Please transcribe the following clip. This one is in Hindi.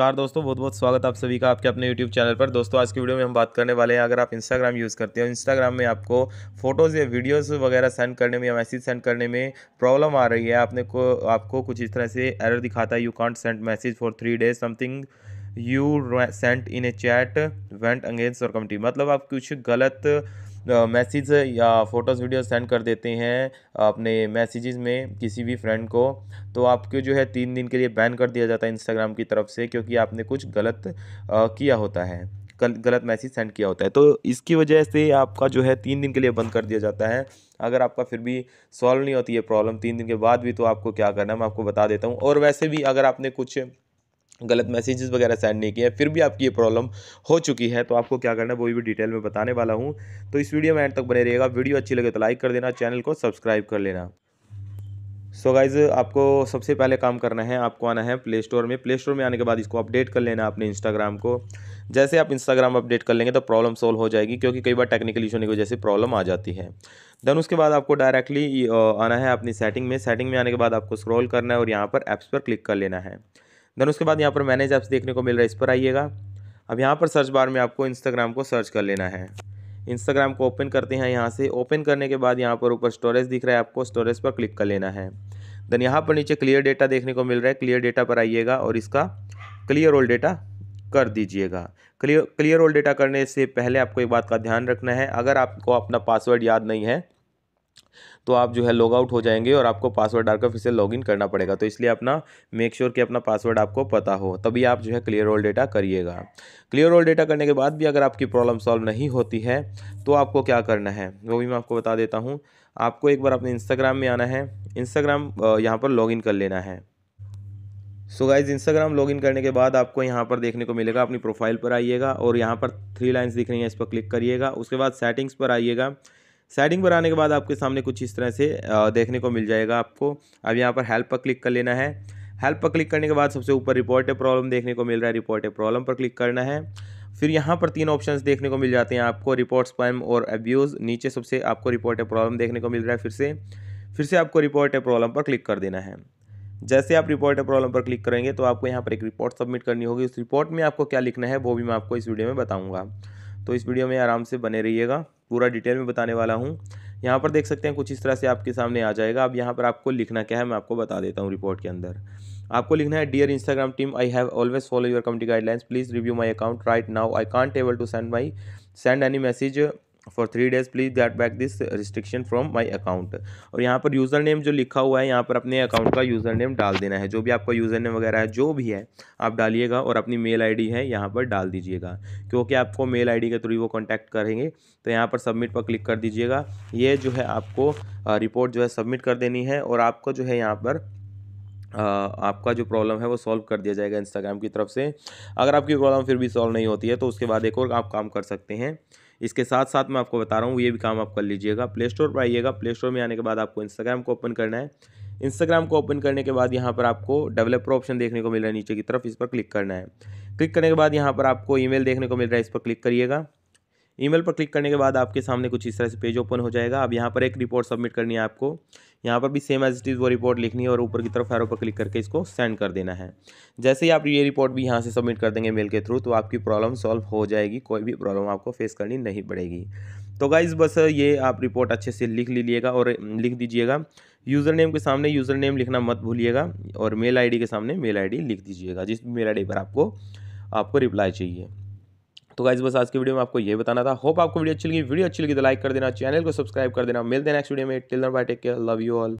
नमस्कार दोस्तों बहुत बहुत स्वागत आप सभी का आपके अपने यूट्यूब चैनल पर दोस्तों आज की वीडियो में हम बात करने वाले हैं अगर आप इंस्टाग्राम यूज़ करते हो इंस्टाग्राम में आपको फोटोज़ या वीडियोस वगैरह सेंड करने में या मैसेज सेंड करने में प्रॉब्लम आ रही है आपने को आपको कुछ इस तरह से एरर दिखाता है you can't send message for three days something you sent in a chat went against our community मतलब आप कुछ गलत मैसेज या फ़ोटोज़ वीडियो सेंड कर देते हैं अपने मैसेजेस में किसी भी फ्रेंड को तो आपके जो है तीन दिन के लिए बैन कर दिया जाता है इंस्टाग्राम की तरफ से क्योंकि आपने कुछ गलत किया होता है गलत मैसेज सेंड किया होता है तो इसकी वजह से आपका जो है तीन दिन के लिए बंद कर दिया जाता है अगर आपका फिर भी सॉल्व नहीं होती है प्रॉब्लम तीन दिन के बाद भी तो आपको क्या करना है मैं आपको बता देता हूँ और वैसे भी अगर आपने कुछ गलत मैसेजेस वगैरह सेंड नहीं किए फिर भी आपकी ये प्रॉब्लम हो चुकी है तो आपको क्या करना है वो भी डिटेल में बताने वाला हूँ तो इस वीडियो में एंड तक बने रहेगा वीडियो अच्छी लगे तो लाइक कर देना चैनल को सब्सक्राइब कर लेना सो so गाइज आपको सबसे पहले काम करना है आपको आना है प्ले स्टोर में प्ले स्टोर में आने के बाद इसको अपडेट कर लेना अपने इंस्टाग्राम को जैसे आप इंस्टाग्राम अपडेट कर लेंगे तो प्रॉब्लम सॉल्व हो जाएगी क्योंकि कई बार टेक्निकल इशू की वजह से प्रॉब्लम आ जाती है देन उसके बाद आपको डायरेक्टली आना है अपनी सेटिंग में सेटिंग में आने के बाद आपको स्क्रॉल करना है और यहाँ पर एप्स पर क्लिक कर लेना है देन उसके बाद यहाँ पर मैनेज ऐप्स देखने को मिल रहा है इस पर आइएगा अब यहाँ पर सर्च बार में आपको इंस्टाग्राम को सर्च कर लेना है इंस्टाग्राम को ओपन करते हैं यहाँ से ओपन करने के बाद यहाँ पर ऊपर स्टोरेज दिख रहा है आपको स्टोरेज पर क्लिक कर लेना है देन यहाँ पर नीचे क्लियर डेटा देखने को मिल रहा है क्लियर डेटा पर आइएगा और इसका क्लियर ओल डेटा कर दीजिएगा क्लियर क्लियर ओल डेटा करने से पहले आपको एक बात का ध्यान रखना है अगर आपको अपना पासवर्ड याद नहीं है तो आप जो है लॉग आउट हो जाएंगे और आपको पासवर्ड डालकर फिर से लॉगिन करना पड़ेगा तो इसलिए अपना मेक श्योर sure कि अपना पासवर्ड आपको पता हो तभी आप जो है क्लियर ऑल डेटा करिएगा क्लियर ऑल डेटा करने के बाद भी अगर आपकी प्रॉब्लम सॉल्व नहीं होती है तो आपको क्या करना है वो भी मैं आपको बता देता हूँ आपको एक बार अपने इंस्टाग्राम में आना है इंस्टाग्राम यहाँ पर लॉगिन कर लेना है सो गाइज इंस्टाग्राम लॉगिन करने के बाद आपको यहाँ पर देखने को मिलेगा अपनी प्रोफाइल पर आइएगा और यहाँ पर थ्री लाइन्स दिख रही हैं इस पर क्लिक करिएगा उसके बाद सेटिंग्स पर आइएगा साइडिंग पर आने के बाद आपके सामने कुछ इस तरह से देखने को मिल जाएगा आपको अब यहाँ पर हेल्प पर क्लिक कर लेना है हेल्प पर क्लिक करने के बाद सबसे ऊपर रिपोर्ट ए प्रॉब्लम देखने को मिल रहा है रिपोर्ट ए प्रॉब्लम पर क्लिक करना है फिर यहाँ पर तीन ऑप्शंस देखने को मिल जाते हैं आपको रिपोर्ट स्पैम और एब्यूज़ नीचे सबसे आपको रिपोर्ट ए प्रॉब्लम देखने को मिल रहा है फिर से फिर से आपको रिपोर्ट ए प्रॉब्लम पर क्लिक कर देना है जैसे आप रिपोर्ट ए प्रॉब्लम पर क्लिक करेंगे तो आपको यहाँ पर एक रिपोर्ट सबमिट करनी होगी उस रिपोर्ट में आपको क्या लिखना है वो भी मैं आपको इस वीडियो में बताऊँगा तो इस वीडियो में आराम से बने रहिएगा पूरा डिटेल में बताने वाला हूँ यहाँ पर देख सकते हैं कुछ इस तरह से आपके सामने आ जाएगा अब यहाँ पर आपको लिखना क्या है मैं आपको बता देता हूँ रिपोर्ट के अंदर आपको लिखना है dear Instagram team I have always follow your community guidelines please review my account right now I can't able to send my send any message for three days please get back this restriction from my account और यहाँ पर यूज़र नेम जो लिखा हुआ है यहाँ पर अपने अकाउंट का यूज़र नेम डाल देना है जो भी आपका यूज़र नेम वगैरह है जो भी है आप डालिएगा और अपनी मेल आईडी है यहाँ पर डाल दीजिएगा क्योंकि आपको मेल आईडी के थ्रू वो कॉन्टैक्ट करेंगे तो यहाँ पर सबमिट पर क्लिक कर दीजिएगा ये जो है आपको रिपोर्ट जो है सबमिट कर देनी है और आपको जो है यहाँ पर आपका जो प्रॉब्लम है वो सॉल्व कर दिया जाएगा इंस्टाग्राम की तरफ से अगर आपकी प्रॉब्लम फिर भी सॉल्व नहीं होती है तो उसके बाद एक और आप काम कर सकते हैं इसके साथ साथ मैं आपको बता रहा हूँ ये भी काम आप कर लीजिएगा प्ले स्टोर पर आइएगा प्ले स्टोर में आने के बाद आपको इंस्टाग्राम को ओपन करना है इंस्टाग्राम को ओपन करने के बाद यहाँ पर आपको डेवलपर ऑप्शन देखने को मिल रहा है नीचे की तरफ इस पर क्लिक करना है क्लिक करने के बाद यहाँ पर आपको ईमेल देखने को मिल रहा है इस पर क्लिक करिएगा ईमेल पर क्लिक करने के बाद आपके सामने कुछ इस तरह से पेज ओपन हो जाएगा अब यहाँ पर एक रिपोर्ट सबमिट करनी है आपको यहाँ पर भी सेम एज इट इज़ वो रिपोर्ट लिखनी है और ऊपर की तरफ एरो पर क्लिक करके इसको सेंड कर देना है जैसे ही आप ये रिपोर्ट भी यहाँ से सबमिट कर देंगे मेल के थ्रू तो आपकी प्रॉब्लम सॉल्व हो जाएगी कोई भी प्रॉब्लम आपको फेस करनी नहीं पड़ेगी तो गाइज़ बस ये आप रिपोर्ट अच्छे से लिख लीजिएगा और लिख दीजिएगा यूज़र नेम के सामने यूज़र नेम लिखना मत भूलिएगा और मेल आईडी के सामने मेल आईडी लिख दीजिएगा जिस मेल आईडी पर आपको आपको रिप्लाई चाहिए तो गाइज बस आज की वीडियो में आपको ये बताना था होप आपको वीडियो अच्छी लगी वीडियो अच्छी लगी तो लाइक कर देना चैनल को सब्सक्राइब कर देना मिलते हैं नेक्स्ट वीडियो में till bye take care love you all